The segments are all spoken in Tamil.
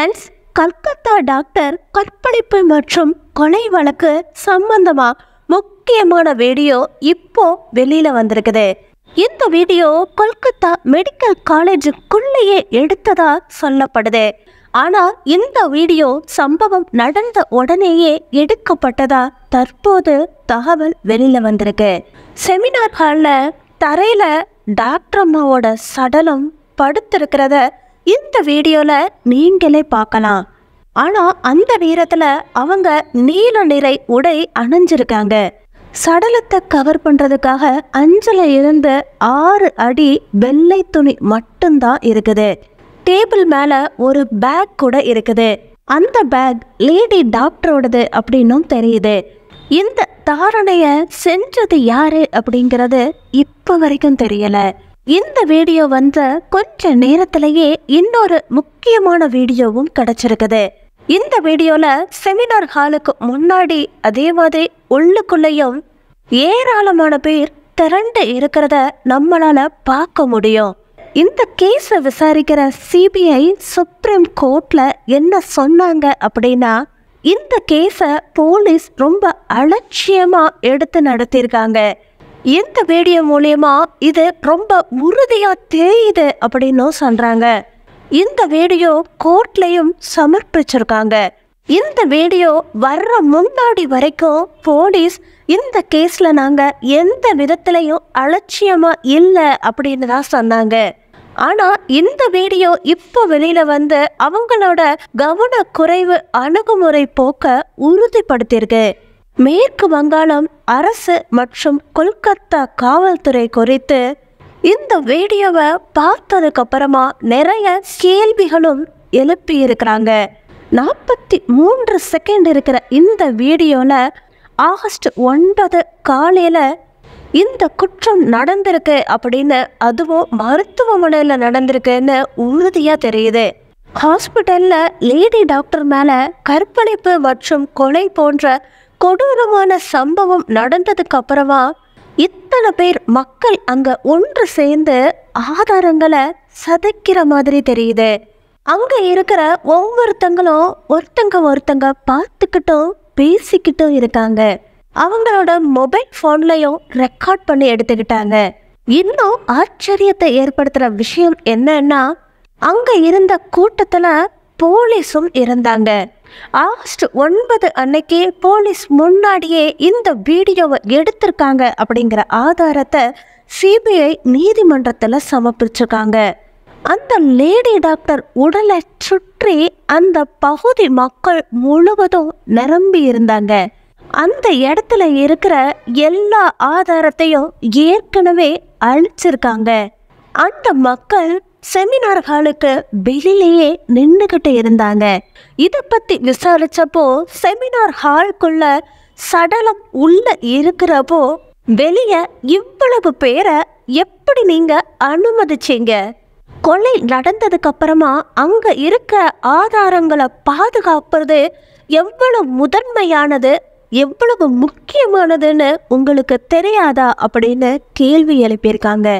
ஃப்ரெண்ட்ஸ் கல்கத்தா டாக்டர் கற்பழிப்பு மற்றும் கொலை வழக்கு சம்பந்தமாக முக்கியமான வீடியோ இப்போ வெளியில் வந்திருக்குது இந்த வீடியோ கொல்கத்தா மெடிக்கல் காலேஜுக்குள்ளேயே எடுத்ததா சொல்லப்படுது ஆனால் இந்த வீடியோ சம்பவம் நடந்த உடனேயே எடுக்கப்பட்டதா தற்போது தகவல் வெளியில் வந்திருக்கு செமினார் ஹாலில் தரையில் டாக்டர் அம்மாவோட சடலம் படுத்திருக்கிறத இந்த வீடியோவில் நீங்களே பார்க்கலாம் ஆனால் அந்த நேரத்தில் அவங்க நீல நிறை உடை அணிஞ்சிருக்காங்க சடலத்தை கவர் பண்ணுறதுக்காக அஞ்சில் இருந்து ஆறு அடி வெள்ளை துணி மட்டும்தான் இருக்குது டேபிள் மேலே ஒரு பேக் கூட இருக்குது அந்த பேக் லேடி டாக்டரோடது அப்படின்னும் தெரியுது இந்த தாரணையை செஞ்சது யாரு அப்படிங்கிறது இப்போ வரைக்கும் தெரியலை இந்த வீடியோ வந்த கொஞ்ச நேரத்திலேயே இன்னொரு முக்கியமான வீடியோவும் கிடச்சிருக்குது இந்த வீடியோவில் செமினார் ஹாலுக்கு முன்னாடி அதே மாதிரி உள்ளுக்குள்ளேயும் ஏராளமான பேர் திரண்டு இருக்கிறத நம்மளால பார்க்க முடியும் இந்த கேஸை விசாரிக்கிற சிபிஐ சுப்ரீம் கோர்ட்ல என்ன சொன்னாங்க அப்படின்னா இந்த கேஸை போலீஸ் ரொம்ப அலட்சியமா எடுத்து நடத்தியிருக்காங்க இந்த வீடியோ மூலயமா இது ரொம்ப உறுதியாக தேயுது அப்படின்னும் சொல்கிறாங்க இந்த வீடியோ கோர்ட்லேயும் சமர்ப்பிச்சிருக்காங்க இந்த வீடியோ வர்ற முன்னாடி வரைக்கும் போலீஸ் இந்த கேஸில் நாங்கள் எந்த விதத்துலையும் அலட்சியமாக இல்லை அப்படின்னு தான் சொன்னாங்க ஆனால் இந்த வீடியோ இப்போ வெளியில் வந்து அவங்களோட கவனக்குறைவு அணுகுமுறை போக்க உறுதிப்படுத்தியிருக்கு மேற்கு வங்காளம் அரசு மற்றும் கொல்கத்தா காவல்துறை குறித்து இந்த வீடியோவை பார்த்ததுக்கு அப்புறமா நிறைய கேள்விகளும் எழுப்பி இருக்கிறாங்க நாற்பத்தி மூன்று செகண்ட் இருக்கிற இந்த வீடியோவில் ஆகஸ்ட் ஒன்பது காலையில் இந்த குற்றம் நடந்திருக்கு அப்படின்னு அதுவும் மருத்துவமனையில் நடந்திருக்குன்னு உறுதியாக தெரியுது ஹாஸ்பிட்டலில் லேடி டாக்டர் மேலே கற்பழிப்பு மற்றும் கொலை போன்ற கொடூரமான சம்பவம் நடந்ததுக்கு அப்புறமா இத்தனை பேர் மக்கள் அங்க ஒன்று சேர்ந்து ஆதாரங்களை சதைக்கிற மாதிரி தெரியுது அங்க இருக்கிற ஒவ்வொருத்தங்களும் ஒருத்தங்க ஒருத்தங்க பார்த்துக்கிட்டும் பேசிக்கிட்டும் இருக்காங்க அவங்களோட மொபைல் ஃபோன்லையும் ரெக்கார்ட் பண்ணி எடுத்துக்கிட்டாங்க இன்னும் ஆச்சரியத்தை ஏற்படுத்துகிற விஷயம் என்னன்னா அங்கே இருந்த கூட்டத்தில் போலீஸும் இருந்தாங்க ஆகஸ்ட் ஒன்பது அன்னைக்கு போலீஸ் முன்னாடியே இந்த வீடியோவை எடுத்திருக்காங்க அப்படிங்கிற ஆதாரத்தை சிபிஐ நீதிமன்றத்தில் சமர்ப்பிச்சிருக்காங்க அந்த லேடி டாக்டர் உடலை சுற்றி அந்த பகுதி மக்கள் முழுவதும் நிரம்பி இருந்தாங்க அந்த இடத்துல இருக்கிற எல்லா ஆதாரத்தையும் ஏற்கனவே அழிச்சிருக்காங்க அந்த மக்கள் செமினார் ஹாலுக்கு வெளியிலேயே நின்றுக்கிட்டு இருந்தாங்க இதை பற்றி விசாரித்தப்போ செமினார் ஹாலுக்குள்ள சடலம் உள்ள இருக்கிறப்போ வெளியே இவ்வளவு பேரை எப்படி நீங்கள் அனுமதிச்சிங்க கொலை நடந்ததுக்கு அப்புறமா அங்கே இருக்க ஆதாரங்களை பாதுகாப்புறது எவ்வளவு முதன்மையானது எவ்வளவு முக்கியமானதுன்னு உங்களுக்கு தெரியாதா அப்படின்னு கேள்வி எழுப்பியிருக்காங்க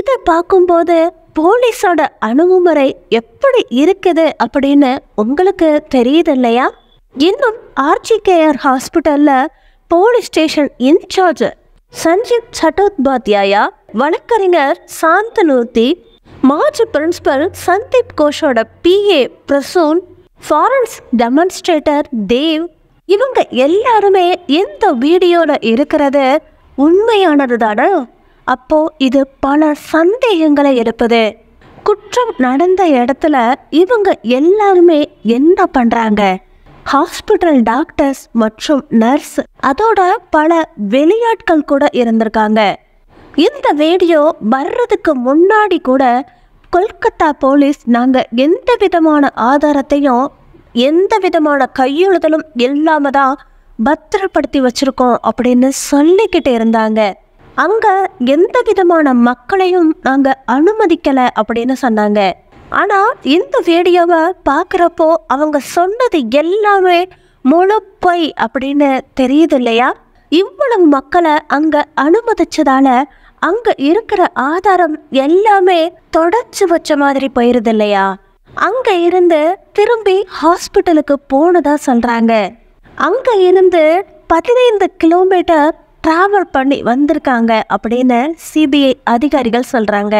இதை பார்க்கும்போது போலீஸோட அணுகுமுறை எப்படி இருக்குது அப்படின்னு உங்களுக்கு தெரியுது இல்லையா இன்னும் ஆர்ஜிகேஆர் ஹாஸ்பிட்டலில் police station incharge Sanjib Chattopadhyay வழக்கறிஞர் சாந்தனூர்த்தி மாஜி பிரின்சிபல் சந்தீப் கோஷோட PA Prasun forensic demonstrator Dev இவங்க எல்லாருமே இந்த வீடியோவில் இருக்கிறது உண்மையானது தானே அப்போ இது பல சந்தேகங்களை எடுப்பது குற்றம் நடந்த இடத்துல இவங்க எல்லாருமே என்ன பண்றாங்க ஹாஸ்பிட்டல் டாக்டர்ஸ் மற்றும் நர்ஸ் அதோட பல வெளியாட்கள் கூட இருந்திருக்காங்க இந்த வீடியோ வர்றதுக்கு முன்னாடி கூட கொல்கத்தா போலீஸ் நாங்கள் எந்த விதமான ஆதாரத்தையும் எந்த விதமான கையெழுதலும் இல்லாமல் தான் பத்திரப்படுத்தி வச்சுருக்கோம் அப்படின்னு சொல்லிக்கிட்டு இருந்தாங்க அங்கே எந்த விதமான மக்களையும் நாங்கள் அனுமதிக்கலை அப்படின்னு சொன்னாங்க ஆனால் இந்த வீடியோவை பார்க்குறப்போ அவங்க சொன்னது எல்லாமே முழுப்பை அப்படின்னு தெரியுது இல்லையா இவ்வளவு மக்களை அங்கே அனுமதிச்சதால அங்கே இருக்கிற ஆதாரம் எல்லாமே தொடச்சி வச்ச மாதிரி போயிருது இல்லையா அங்கே இருந்து திரும்பி ஹாஸ்பிட்டலுக்கு போனதா சொல்கிறாங்க அங்கே இருந்து பதினைந்து கிலோமீட்டர் டிராவல் பண்ணி வந்திருக்காங்க அப்படின்னு சிபிஐ அதிகாரிகள் சொல்கிறாங்க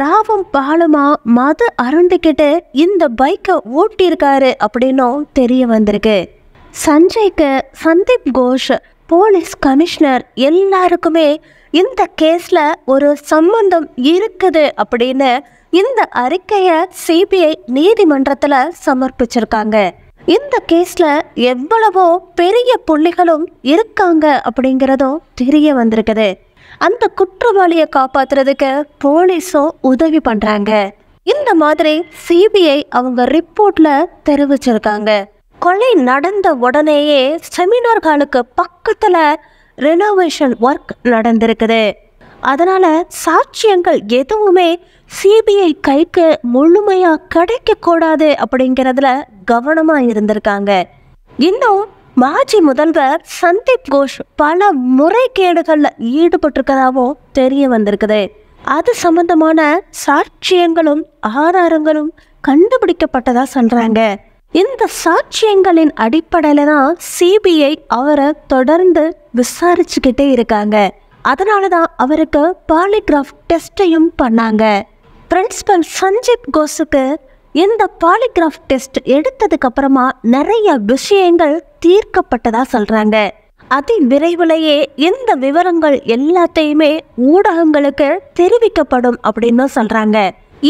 ராவும் பாலுமா மது அருந்துக்கிட்டு இந்த பைக்கை ஓட்டியிருக்காரு அப்படின்னும் தெரிய வந்திருக்கு சஞ்சய்க்கு சந்தீப் கோஷ் போலீஸ் கமிஷனர் எல்லாருக்குமே இந்த கேஸில் ஒரு சம்பந்தம் இருக்குது அப்படின்னு இந்த அறிக்கையை சிபிஐ நீதிமன்றத்தில் சமர்ப்பிச்சிருக்காங்க இந்த கேஸில் எவ்வளவோ பெரிய புள்ளிகளும் இருக்காங்க அப்படிங்கிறதும் தெரிய வந்திருக்குது அந்த குற்றவாளியை காப்பாத்துறதுக்கு போலீஸும் உதவி பண்ணுறாங்க இந்த மாதிரி சிபிஐ அவங்க ரிப்போர்ட்ல தெரிவிச்சிருக்காங்க கொலை நடந்த உடனேயே செமினார் ஹாலுக்கு பக்கத்தில் ரெனோவேஷன் ஒர்க் நடந்திருக்குது அதனால் சாட்சியங்கள் எதுவுமே சிபிஐ கைக்கு முழுமையாக கிடைக்கக்கூடாது அப்படிங்கிறதுல கவனமாக இருந்திருக்காங்க இன்னும் மாஜி முதல்வர் சந்தீப் கோஷ் பல முறைகேடுகளில் ஈடுபட்டிருக்கதாகவும் தெரிய வந்திருக்குது அது சம்பந்தமான சாட்சியங்களும் ஆதாரங்களும் கண்டுபிடிக்கப்பட்டதா சொல்றாங்க இந்த சாட்சியங்களின் அடிப்படையில தான் சிபிஐ அவரை தொடர்ந்து விசாரிச்சுக்கிட்டே இருக்காங்க அதனாலதான் தான் அவருக்கு பாலிகிராஃப் டெஸ்ட்டையும் பண்ணாங்க பிரின்ஸிபல் சஞ்சீப் கோஸுக்கு இந்த பாலிகிராஃப் டெஸ்ட் எடுத்ததுக்கு அப்புறமா நிறைய விஷயங்கள் தீர்க்கப்பட்டதா சொல்றாங்க அதி விரைவிலேயே இந்த விவரங்கள் எல்லாத்தையுமே ஊடகங்களுக்கு தெரிவிக்கப்படும் அப்படின்னு சொல்றாங்க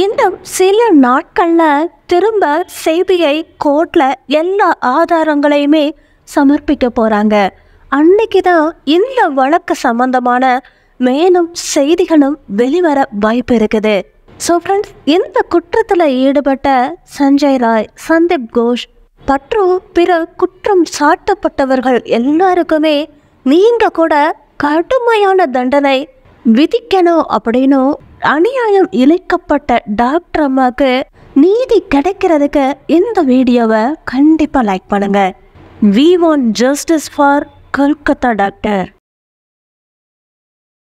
இன்னும் சில நாட்கள்ல திரும்ப செய்தியை கோர்ட்ல எல்லா ஆதாரங்களையுமே சமர்ப்பிக்க போறாங்க அன்னைக்கு தான் இந்த வழக்கு சம்பந்தமான மேலும் செய்திகளும் வெளிவர வாய்ப்பு இருக்குது ஸோ ஃப்ரெண்ட்ஸ் இந்த குற்றத்தில் ஈடுபட்ட சஞ்சய் ராய் சந்தீப் கோஷ் மற்றும் பிற குற்றம் சாட்டப்பட்டவர்கள் எல்லாருக்குமே நீங்கள் கூட கடுமையான தண்டனை விதிக்கணும் அப்படின்னு அநியாயம் இழைக்கப்பட்ட டாக்டர் அம்மாவுக்கு நீதி கிடைக்கிறதுக்கு இந்த வீடியோவை கண்டிப்பாக லைக் பண்ணுங்கள் we want justice for Kolkata doctor